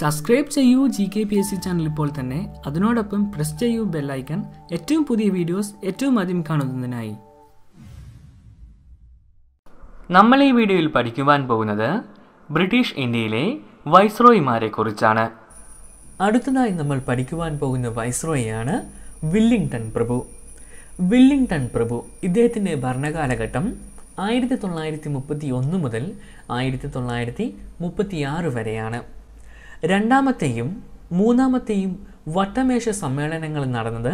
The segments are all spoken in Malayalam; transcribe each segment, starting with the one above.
സബ്സ്ക്രൈബ് ചെയ്യൂ G K P S C channel ഇപ്പോൾ തന്നെ അതിനോടൊപ്പം പ്രസ് ചെയ്യൂ ബെല്ലൈക്കൺ ഏറ്റവും പുതിയ വീഡിയോസ് ഏറ്റവും ആദ്യം കാണുന്നതിനായി നമ്മൾ ഈ വീഡിയോയിൽ പഠിക്കുവാൻ പോകുന്നത് ബ്രിട്ടീഷ് ഇന്ത്യയിലെ വൈസ്രോയിമാരെ കുറിച്ചാണ് അടുത്തതായി നമ്മൾ പഠിക്കുവാൻ പോകുന്ന വൈസ്രോയിയാണ് വില്ലിംഗ്ടൺ പ്രഭു വില്ലിംഗ്ടൺ പ്രഭു ഇദ്ദേഹത്തിൻ്റെ ഭരണകാലഘട്ടം ആയിരത്തി തൊള്ളായിരത്തി മുപ്പത്തി ഒന്ന് മുതൽ ആയിരത്തി തൊള്ളായിരത്തി ആറ് വരെയാണ് രണ്ടാമത്തെയും മൂന്നാമത്തെയും വട്ടമേശ സമ്മേളനങ്ങൾ നടന്നത്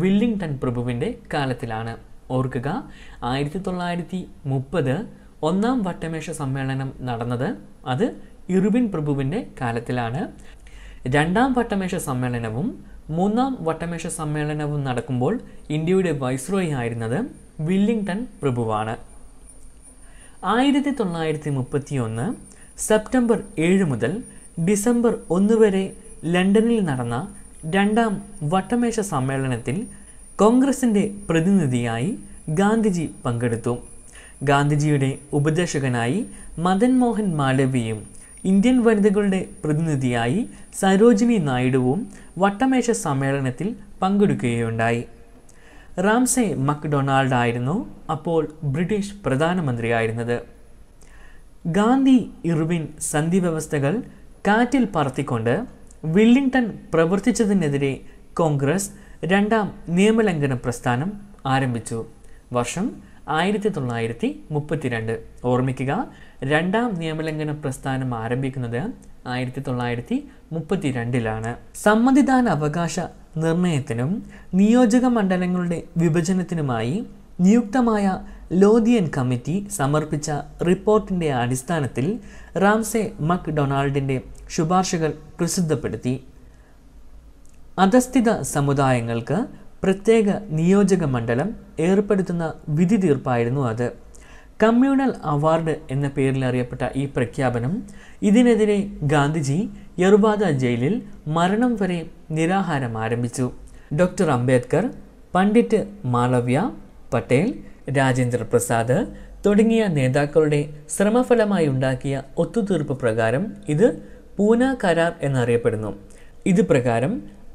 വില്ലിംഗ്ടൺ പ്രഭുവിൻ്റെ കാലത്തിലാണ് ഓർക്കുക ആയിരത്തി തൊള്ളായിരത്തി മുപ്പത് ഒന്നാം വട്ടമേശ സമ്മേളനം നടന്നത് അത് ഇറുബിൻ പ്രഭുവിൻ്റെ കാലത്തിലാണ് രണ്ടാം വട്ടമേശ സമ്മേളനവും മൂന്നാം വട്ടമേശ സമ്മേളനവും നടക്കുമ്പോൾ ഇന്ത്യയുടെ വൈസ്രോയി ആയിരുന്നത് വില്ലിംഗ്ടൺ പ്രഭുവാണ് ആയിരത്തി തൊള്ളായിരത്തി മുപ്പത്തി ഒന്ന് സെപ്റ്റംബർ ഏഴ് മുതൽ ഡിസംബർ ഒന്ന് വരെ ലണ്ടനിൽ നടന്ന രണ്ടാം വട്ടമേശ സമ്മേളനത്തിൽ കോൺഗ്രസിൻ്റെ പ്രതിനിധിയായി ഗാന്ധിജി പങ്കെടുത്തു ഗാന്ധിജിയുടെ ഉപദേശകനായി മദൻ മോഹൻ മാലവ്യയും ഇന്ത്യൻ വനിതകളുടെ പ്രതിനിധിയായി സരോജിനി നായിഡുവും വട്ടമേശ സമ്മേളനത്തിൽ പങ്കെടുക്കുകയുണ്ടായി റാംസെ മക്ഡൊണാൾഡ് ആയിരുന്നു അപ്പോൾ ബ്രിട്ടീഷ് പ്രധാനമന്ത്രിയായിരുന്നത് ഗാന്ധി ഇർവിൻ സന്ധി വ്യവസ്ഥകൾ കാറ്റിൽ പറത്തിക്കൊണ്ട് വില്ലിംഗ്ടൺ പ്രവർത്തിച്ചതിനെതിരെ കോൺഗ്രസ് രണ്ടാം നിയമലംഘന പ്രസ്ഥാനം ആരംഭിച്ചു വർഷം ആയിരത്തി തൊള്ളായിരത്തി മുപ്പത്തിരണ്ട് ഓർമ്മിക്കുക രണ്ടാം നിയമലംഘന പ്രസ്ഥാനം ആരംഭിക്കുന്നത് ആയിരത്തി തൊള്ളായിരത്തി മുപ്പത്തിരണ്ടിലാണ് സമ്മതിദാന അവകാശ നിർണയത്തിനും നിയോജക മണ്ഡലങ്ങളുടെ വിഭജനത്തിനുമായി നിയുക്തമായ ലോധിയൻ കമ്മിറ്റി സമർപ്പിച്ച റിപ്പോർട്ടിൻ്റെ അടിസ്ഥാനത്തിൽ റാംസെ മക് ഡൊണാൾഡിൻ്റെ ശുപാർശകൾ പ്രസിദ്ധപ്പെടുത്തി അധസ്ഥിത സമുദായങ്ങൾക്ക് പ്രത്യേക നിയോജക മണ്ഡലം ഏർപ്പെടുത്തുന്ന വിധി തീർപ്പായിരുന്നു അത് കമ്മ്യൂണൽ അവാർഡ് എന്ന പേരിൽ അറിയപ്പെട്ട ഈ പ്രഖ്യാപനം ഇതിനെതിരെ ഗാന്ധിജി യർബാദ ജയിലിൽ മരണം വരെ നിരാഹാരം ആരംഭിച്ചു ഡോക്ടർ അംബേദ്കർ പണ്ഡിറ്റ് മാളവ്യ പട്ടേൽ രാജേന്ദ്ര പ്രസാദ് തുടങ്ങിയ നേതാക്കളുടെ ശ്രമഫലമായി ഉണ്ടാക്കിയ ഒത്തുതീർപ്പ് പ്രകാരം ഇത് പൂന കരാർ എന്നറിയപ്പെടുന്നു ഇത് പ്രകാരം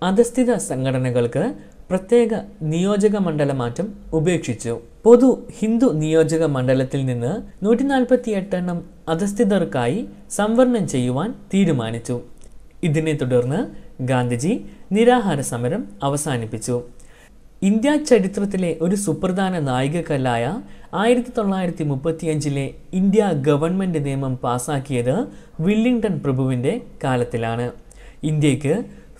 അധസ്ഥിത സംഘടനകൾക്ക് പ്രത്യേക നിയോജക മണ്ഡല മാറ്റം ഉപേക്ഷിച്ചു പൊതു ഹിന്ദു നിയോജക മണ്ഡലത്തിൽ നിന്ന് നൂറ്റി നാൽപ്പത്തി എട്ടെണ്ണം അധസ്ഥിതർക്കായി സംവരണം ചെയ്യുവാൻ തീരുമാനിച്ചു ഇതിനെ തുടർന്ന് ഗാന്ധിജി നിരാഹാര സമരം അവസാനിപ്പിച്ചു ഇന്ത്യ ചരിത്രത്തിലെ ഒരു സുപ്രധാന നായികക്കല്ലായ ആയിരത്തി തൊള്ളായിരത്തി മുപ്പത്തിയഞ്ചിലെ ഇന്ത്യ ഗവൺമെൻറ് നിയമം പാസാക്കിയത് വില്ലിംഗ്ടൺ പ്രഭുവിൻ്റെ കാലത്തിലാണ് ഇന്ത്യക്ക്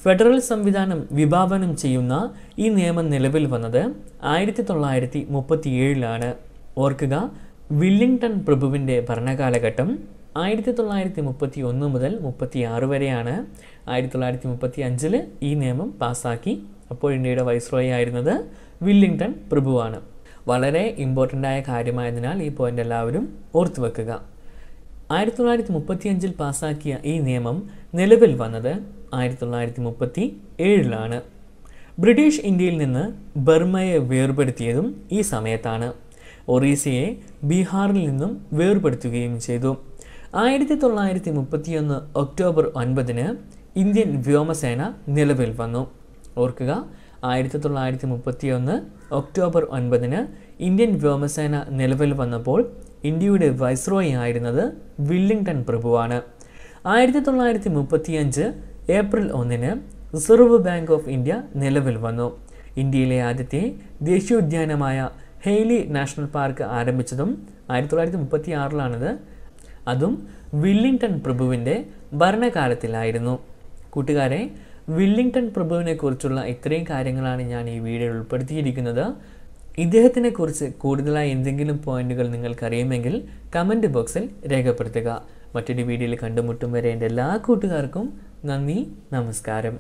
ഫെഡറൽ സംവിധാനം വിഭാവനം ചെയ്യുന്ന ഈ നിയമം നിലവിൽ വന്നത് ആയിരത്തി തൊള്ളായിരത്തി മുപ്പത്തിയേഴിലാണ് ഓർക്കുക വില്ലിംഗ്ടൺ പ്രഭുവിൻ്റെ ഭരണകാലഘട്ടം ആയിരത്തി തൊള്ളായിരത്തി മുപ്പത്തി ഒന്ന് മുതൽ മുപ്പത്തി ആറ് വരെയാണ് ആയിരത്തി തൊള്ളായിരത്തി മുപ്പത്തി അഞ്ചിൽ ഈ നിയമം പാസാക്കി അപ്പോൾ ഇന്ത്യയുടെ വൈസ്രോയി ആയിരുന്നത് വില്ലിംഗ്ടൺ പ്രഭുവാണ് വളരെ ഇമ്പോർട്ടൻ്റ് ആയ കാര്യമായതിനാൽ ഈ പോയിന്റ് എല്ലാവരും ഓർത്തു വെക്കുക ആയിരത്തി തൊള്ളായിരത്തി മുപ്പത്തിയഞ്ചിൽ പാസ്സാക്കിയ ഈ നിയമം നിലവിൽ വന്നത് ആയിരത്തി തൊള്ളായിരത്തി മുപ്പത്തി ഏഴിലാണ് ബ്രിട്ടീഷ് ഇന്ത്യയിൽ നിന്ന് ബർമയെ വേർപെടുത്തിയതും ഈ സമയത്താണ് ഒറീസയെ ബീഹാറിൽ നിന്നും വേർപെടുത്തുകയും ചെയ്തു ആയിരത്തി തൊള്ളായിരത്തി മുപ്പത്തിയൊന്ന് ഒക്ടോബർ ഒൻപതിന് ഇന്ത്യൻ വ്യോമസേന നിലവിൽ വന്നു ഓർക്കുക ആയിരത്തി തൊള്ളായിരത്തി മുപ്പത്തി ഒന്ന് ഒക്ടോബർ ഒൻപതിന് ഇന്ത്യൻ വ്യോമസേന നിലവിൽ വന്നപ്പോൾ ഇന്ത്യയുടെ വൈസ്രോയി ആയിരുന്നത് വില്ലിംഗ്ടൺ പ്രഭുവാണ് ആയിരത്തി തൊള്ളായിരത്തി മുപ്പത്തി അഞ്ച് ഏപ്രിൽ ഒന്നിന് റിസർവ് ബാങ്ക് ഓഫ് ഇന്ത്യ നിലവിൽ വന്നു ഇന്ത്യയിലെ ആദ്യത്തെ ദേശീയോദ്യാനമായ ഹെയ്ലി നാഷണൽ പാർക്ക് ആരംഭിച്ചതും ആയിരത്തി തൊള്ളായിരത്തി മുപ്പത്തി ആറിലാണിത് അതും വില്ലിംഗ്ടൺ പ്രഭുവിൻ്റെ ഭരണകാലത്തിലായിരുന്നു കൂട്ടുകാരെ വില്ലിംഗ്ടൺ കുറിച്ചുള്ള ഇത്രയും കാര്യങ്ങളാണ് ഞാൻ ഈ വീഡിയോയിൽ ഉൾപ്പെടുത്തിയിരിക്കുന്നത് കുറിച്ച് കൂടുതലായി എന്തെങ്കിലും പോയിന്റുകൾ നിങ്ങൾക്കറിയുമെങ്കിൽ കമൻറ്റ് ബോക്സിൽ രേഖപ്പെടുത്തുക മറ്റൊരു വീഡിയോയിൽ കണ്ടുമുട്ടും വരെ എൻ്റെ എല്ലാ കൂട്ടുകാർക്കും നന്ദി നമസ്കാരം